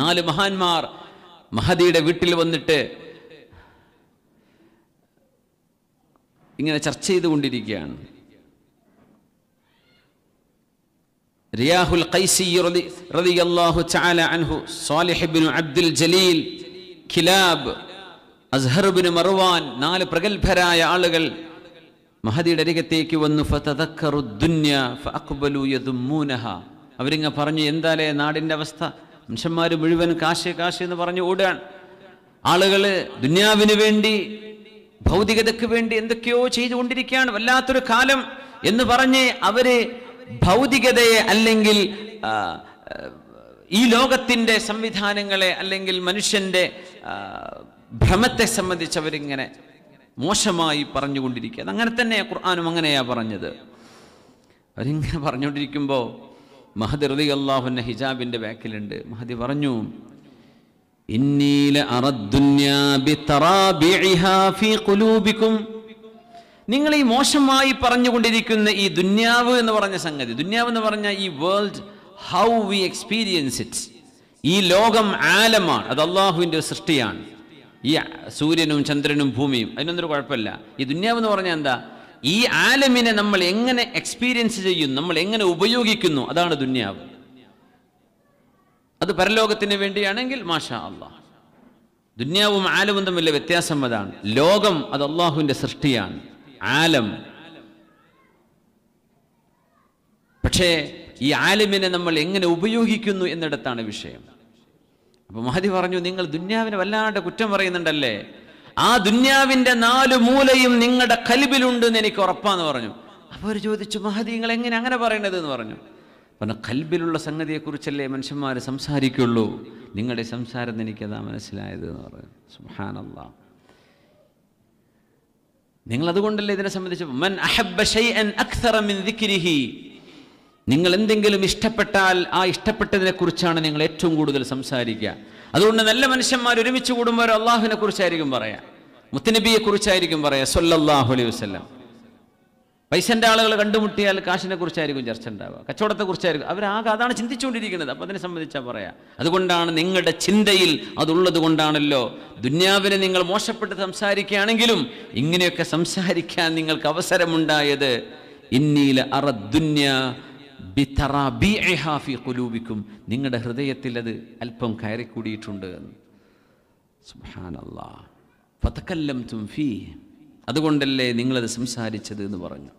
നാല് മഹാന്മാർ മഹദിയുടെ വീട്ടിൽ വന്നിട്ട് ഇങ്ങനെ ചർച്ച ചെയ്തുകൊണ്ടിരിക്കുകയാണ് റിയാഹുൽ ഖൈസി റളിയല്ലാഹു തആല അൻഹു സ്വാലിഹ് ഇബ്നു അബ്ദുൽ ജലീൽ ഖിലാബ് അസ്ഹർ ഇബ്നു മർവാൻ നാല് പ്രഗൽഭരായ ആളുകൾ മഹദിയുടെ അരികത്തേക്ക് വന്നു ഫതദക്കറു ദുന്യ ഫഅഖ്ബലു യദുമ്മുനഹ അവരിങ്ങ പറഞ്ഞു എന്താലേ നാടിൻ്റെ അവസ്ഥ മനുഷ്യന്മാർ മുഴുവൻ കാശ് കാശ് എന്ന് പറഞ്ഞ് ഓടുകയാണ് ആളുകൾ ദുന്യാവിന് വേണ്ടി ഭൗതികതയ്ക്ക് വേണ്ടി എന്തൊക്കെയോ ചെയ്തുകൊണ്ടിരിക്കുകയാണ് വല്ലാത്തൊരു കാലം എന്ന് പറഞ്ഞ് അവര് ഭൗതികതയെ അല്ലെങ്കിൽ ഈ ലോകത്തിൻ്റെ സംവിധാനങ്ങളെ അല്ലെങ്കിൽ മനുഷ്യൻ്റെ ഭ്രമത്തെ സംബന്ധിച്ച് അവരിങ്ങനെ മോശമായി പറഞ്ഞുകൊണ്ടിരിക്കുക അങ്ങനെ തന്നെ ഖുർആാനും അങ്ങനെയാ പറഞ്ഞത് അവരിങ്ങനെ പറഞ്ഞുകൊണ്ടിരിക്കുമ്പോൾ മഹദി റതി അള്ളാഹുന്ന ഹിജാബിൻ്റെ വാക്കിലുണ്ട് മഹദി പറഞ്ഞു നിങ്ങൾ ഈ മോശമായി പറഞ്ഞുകൊണ്ടിരിക്കുന്ന ഈ ദുന്യാവ് എന്ന് പറഞ്ഞ സംഗതി ദുന്യാവ് എന്ന് പറഞ്ഞ ഈ world how we experience it ഈ ലോകം ആലമാണ് അത് അള്ളാഹുവിൻ്റെ സൃഷ്ടിയാണ് ഈ സൂര്യനും ചന്ദ്രനും ഭൂമിയും അതിനൊന്നൊരു കുഴപ്പമില്ല ഈ ദുന്യാവ് എന്ന് പറഞ്ഞാൽ എന്താ ഈ ആലമിനെ നമ്മൾ എങ്ങനെ എക്സ്പീരിയൻസ് ചെയ്യുന്നു നമ്മൾ എങ്ങനെ ഉപയോഗിക്കുന്നു അതാണ് ദുന്യാവ് അത് പരലോകത്തിന് വേണ്ടിയാണെങ്കിൽ മാഷാ അള്ളാഹ് ദുന്യാവും ആലവും തമ്മിലെ വ്യത്യാസം അതാണ് ലോകം അത് അള്ളാഹുവിന്റെ സൃഷ്ടിയാണ് ആലം പക്ഷേ ഈ ആലമിനെ നമ്മൾ എങ്ങനെ ഉപയോഗിക്കുന്നു എന്നിടത്താണ് വിഷയം അപ്പോൾ മഹതി പറഞ്ഞു നിങ്ങൾ ദുന്യാവിനെ വല്ലാണ്ട് കുറ്റം പറയുന്നുണ്ടല്ലേ ആ ദുന്യാവിന്റെ നാല് മൂലയും നിങ്ങളുടെ കൽബിലുണ്ട് എന്ന് എനിക്ക് ഉറപ്പാന്ന് പറഞ്ഞു അവർ ചോദിച്ചു മഹതി നിങ്ങൾ എങ്ങനെ അങ്ങനെ പറയണത് എന്ന് പറഞ്ഞു പറഞ്ഞു കൽബിലുള്ള സംഗതിയെക്കുറിച്ചല്ലേ മനുഷ്യന്മാർ സംസാരിക്കുള്ളൂ നിങ്ങളുടെ സംസാരം എനിക്കതാ മനസ്സിലായത് എന്ന് പറഞ്ഞു സുഹാനല്ല നിങ്ങൾ അതുകൊണ്ടല്ലേ ഇതിനെ സംബന്ധിച്ച് മൻ അഹബ്ബിരിഹി നിങ്ങൾ എന്തെങ്കിലും ഇഷ്ടപ്പെട്ടാൽ ആ ഇഷ്ടപ്പെട്ടതിനെ കുറിച്ചാണ് നിങ്ങൾ ഏറ്റവും കൂടുതൽ സംസാരിക്കുക അതുകൊണ്ട് നല്ല മനുഷ്യന്മാർ ഒരുമിച്ച് കൂടുമ്പോൾ അള്ളാഹുവിനെ കുറിച്ചായിരിക്കും പറയാ മുത്തനബിയെ കുറിച്ചായിരിക്കും പറയാ സൊല്ലാഹു അലൈഹി വസ്ലം പൈസൻ്റെ ആളുകൾ കണ്ടുമുട്ടിയാൽ കാശിനെ കുറിച്ചായിരിക്കും ചർച്ച ഉണ്ടാവുക കച്ചവടത്തെക്കുറിച്ചായിരിക്കും അവരാകെ അതാണ് ചിന്തിച്ചുകൊണ്ടിരിക്കുന്നത് അപ്പം അതിനെ സംബന്ധിച്ചാൽ പറയാം അതുകൊണ്ടാണ് നിങ്ങളുടെ ചിന്തയിൽ അതുള്ളത് കൊണ്ടാണല്ലോ ദുന്യാവിനെ നിങ്ങൾ മോശപ്പെട്ട് സംസാരിക്കുകയാണെങ്കിലും ഇങ്ങനെയൊക്കെ സംസാരിക്കാൻ നിങ്ങൾക്ക് അവസരമുണ്ടായത് ഇന്നീല അറ ദുന്യ ബിത്തറാബിഹാഫി കുലൂബിക്കും നിങ്ങളുടെ ഹൃദയത്തിൽ അത് അല്പം കയറിക്കൂടിയിട്ടുണ്ട് എന്ന് സുഹാനല്ലാ ഫതക്കല്ലം ഫീ അതുകൊണ്ടല്ലേ നിങ്ങളത് സംസാരിച്ചത് എന്ന് പറഞ്ഞു